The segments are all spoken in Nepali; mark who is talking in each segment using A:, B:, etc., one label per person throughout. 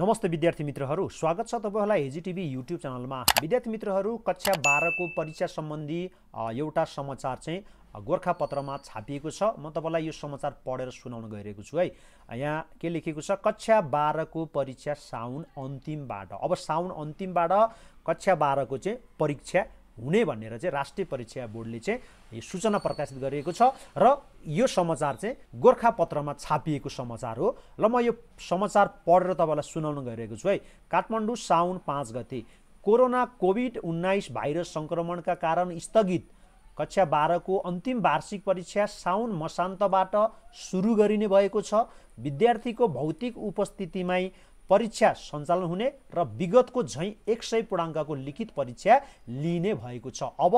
A: नमस्ते विद्यार्थी मित्रहरू स्वागत छ तपाईँहरूलाई एजिटिभी युट्युब च्यानलमा विद्यार्थी मित्रहरू कक्षा बाह्रको परीक्षा सम्बन्धी एउटा समाचार चाहिँ गोर्खापत्रमा छापिएको छ म तपाईँलाई यो समाचार पढेर सुनाउन गइरहेको छु है यहाँ के लेखेको छ कक्षा बाह्रको परीक्षा साउन अन्तिमबाट अब साउन अन्तिमबाट कक्षा बाह्रको चाहिँ परीक्षा हुने भनेर चाहिँ राष्ट्रिय परीक्षा बोर्डले चाहिँ सूचना प्रकाशित गरिएको छ र यो समाचार चाहिँ गोर्खापत्रमा छापिएको समाचार हो ल म यो समाचार पढेर तपाईँलाई सुनाउन गइरहेको छु है काठमाडौँ साउन पाँच गते कोरोना कोभिड उन्नाइस भाइरस सङ्क्रमणका कारण स्थगित कक्षा बाह्रको अन्तिम वार्षिक परीक्षा साउन मसान्तबाट सुरु गरिने भएको छ विद्यार्थीको भौतिक उपस्थितिमै परीक्षा सञ्चालन हुने र विगतको झैँ एक सय पूर्णाङ्कको लिखित परीक्षा लिने भएको छ अब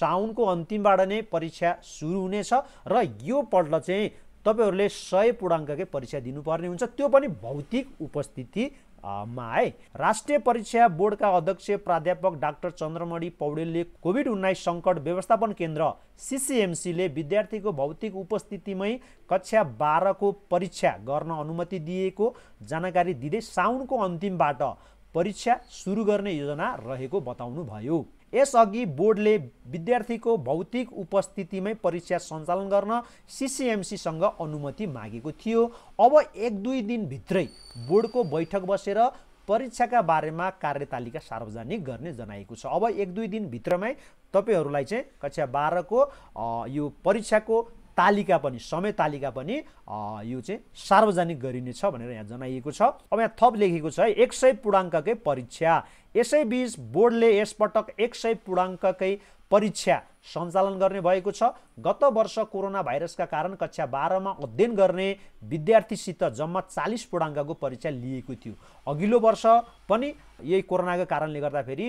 A: साउनको अन्तिमबाट नै परीक्षा सुरु हुनेछ र यो पल्ट चाहिँ तपाईँहरूले सय पूर्णाङ्ककै परीक्षा दिनुपर्ने हुन्छ त्यो पनि भौतिक उपस्थिति मा आए राष्ट्रिय परीक्षा बोर्डका अध्यक्ष प्राध्यापक डाक्टर चन्द्रमणि पौडेलले कोभिड उन्नाइस सङ्कट व्यवस्थापन केन्द्र सिसिएमसीले विद्यार्थीको भौतिक उपस्थितिमै कक्षा बाह्रको परीक्षा गर्न अनुमति दिएको जानकारी दिँदै साउनको अन्तिमबाट परीक्षा सुरु गर्ने योजना रहेको बताउनुभयो यसअघि बोर्डले विद्यार्थीको भौतिक उपस्थितिमै परीक्षा सञ्चालन गर्न सिसिएमसीसँग अनुमति मागेको थियो अब एक दुई दिनभित्रै बोर्डको बैठक बसेर परीक्षाका बारेमा कार्यतालिका सार्वजनिक गर्ने जनाएको छ अब एक दुई दिनभित्रमै तपाईँहरूलाई चाहिँ कक्षा बाह्रको यो परीक्षाको तालिका पनि समय तालिका पनि यो चाहिँ सार्वजनिक गरिनेछ भनेर यहाँ जनाइएको छ अब यहाँ थप लेखेको छ है एक सय पूर्णाङ्ककै परीक्षा यसैबिच बोर्डले यसपटक एक सय पूर्णाङ्ककै परीक्षा सञ्चालन गर्ने भएको छ गत वर्ष कोरोना भाइरसका कारण कक्षा बाह्रमा अध्ययन गर्ने विद्यार्थीसित जम्मा चालिस पूर्णाङ्कको परीक्षा लिएको थियो अघिल्लो वर्ष पनि यही कोरोनाको कारणले गर्दाखेरि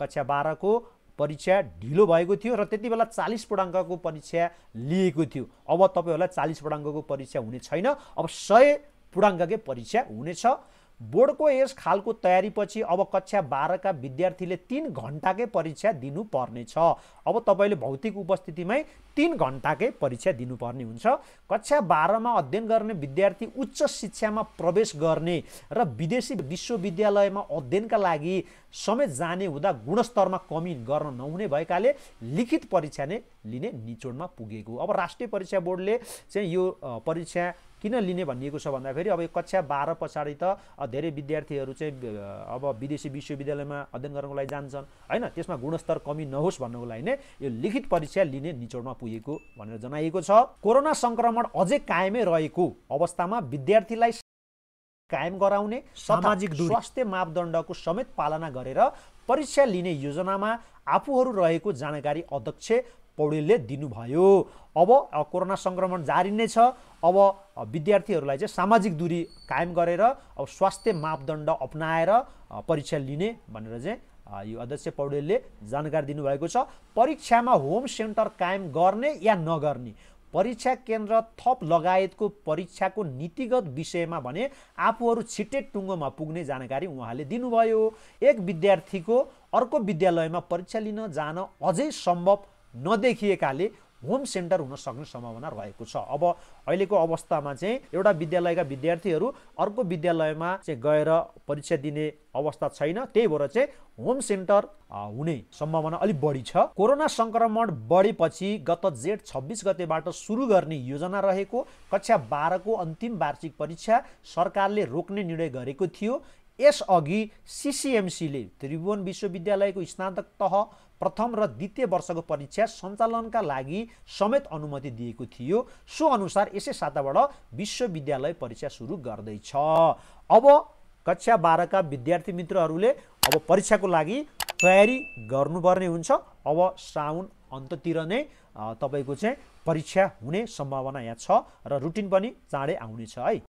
A: कक्षा बाह्रको परीक्षा ढिलो भएको थियो र त्यति बेला चालिस पूर्णाङ्कको परीक्षा लिएको थियो अब तपाईँहरूलाई चालिस पूर्णाङ्कको परीक्षा हुने छैन अब सय पूर्णाङ्ककै परीक्षा हुनेछ बोर्डको यस खालको तयारीपछि अब कक्षा बाह्रका विद्यार्थीले तिन घन्टाकै परीक्षा दिनुपर्नेछ अब तपाईँले भौतिक उपस्थितिमै तिन घन्टाकै परीक्षा दिनुपर्ने हुन्छ कक्षा बाह्रमा अध्ययन गर्ने विद्यार्थी उच्च शिक्षामा प्रवेश गर्ने र विदेशी विश्वविद्यालयमा अध्ययनका लागि समेत जाने हुँदा गुणस्तरमा कमी गर्न नहुने भएकाले लिखित परीक्षा नै लिने निचोडमा पुगेको अब राष्ट्रिय परीक्षा बोर्डले चाहिँ यो परीक्षा किन लिने भनिएको छ भन्दाखेरि अब यो कक्षा बाह्र पछाडि त धेरै विद्यार्थीहरू चाहिँ अब विदेशी विश्वविद्यालयमा अध्ययन गर्नको लागि जान्छन् होइन त्यसमा गुणस्तर कमी नहोस् भन्नको लागि नै यो लिखित परीक्षा लिने निचोडमा पुगेको भनेर जनाइएको छ कोरोना सङ्क्रमण अझै कायमै रहेको अवस्थामा विद्यार्थीलाई कायम गराउने सामाजिक स्वास्थ्य मापदण्डको समेत पालना गरेर परीक्षा लिने योजनामा आफूहरू रहेको जानकारी अध्यक्ष पौडेलले दिनुभयो अब कोरोना सङ्क्रमण जारी नै छ अब विद्यार्थीहरूलाई चाहिँ सामाजिक दूरी कायम गरेर अब स्वास्थ्य मापदण्ड अप्नाएर परीक्षा लिने भनेर चाहिँ यो अध्यक्ष पौडेलले जानकारी दिनुभएको छ परीक्षामा होम सेन्टर कायम गर्ने या नगर्ने परीक्षा केन्द्र थप लगायतको परीक्षाको नीतिगत विषयमा भने आफूहरू छिट्टै टुङ्गोमा पुग्ने जानकारी उहाँले दिनुभयो एक विद्यार्थीको अर्को विद्यालयमा परीक्षा लिन जान अझै सम्भव नदेखिएकाले होम सेन्टर हुन सक्ने सम्भावना रहेको छ अब अहिलेको अवस्थामा चाहिँ एउटा विद्यालयका विद्यार्थीहरू अर्को विद्यालयमा चाहिँ गएर परीक्षा दिने अवस्था छैन त्यही भएर चाहिँ होम सेन्टर हुने सम्भावना अलिक बढी छ कोरोना सङ्क्रमण बढेपछि गत जेठ छब्बिस गतेबाट सुरु गर्ने योजना रहेको कक्षा बाह्रको अन्तिम वार्षिक परीक्षा सरकारले रोक्ने निर्णय गरेको थियो यसअघि सिसिएमसीले त्रिभुवन विश्वविद्यालयको स्नातक तह प्रथम र द्वितीय वर्षको परीक्षा सञ्चालनका लागि समेत अनुमति दिएको थियो सो अनुसार यसै साताबाट विश्वविद्यालय परीक्षा सुरु गर्दैछ अब कक्षा बाह्रका विद्यार्थी मित्रहरूले अब परीक्षाको लागि तयारी गर्नुपर्ने हुन्छ अब साउन अन्ततिर नै तपाईँको चाहिँ परीक्षा हुने सम्भावना यहाँ छ र रुटिन पनि चाँडै आउनेछ है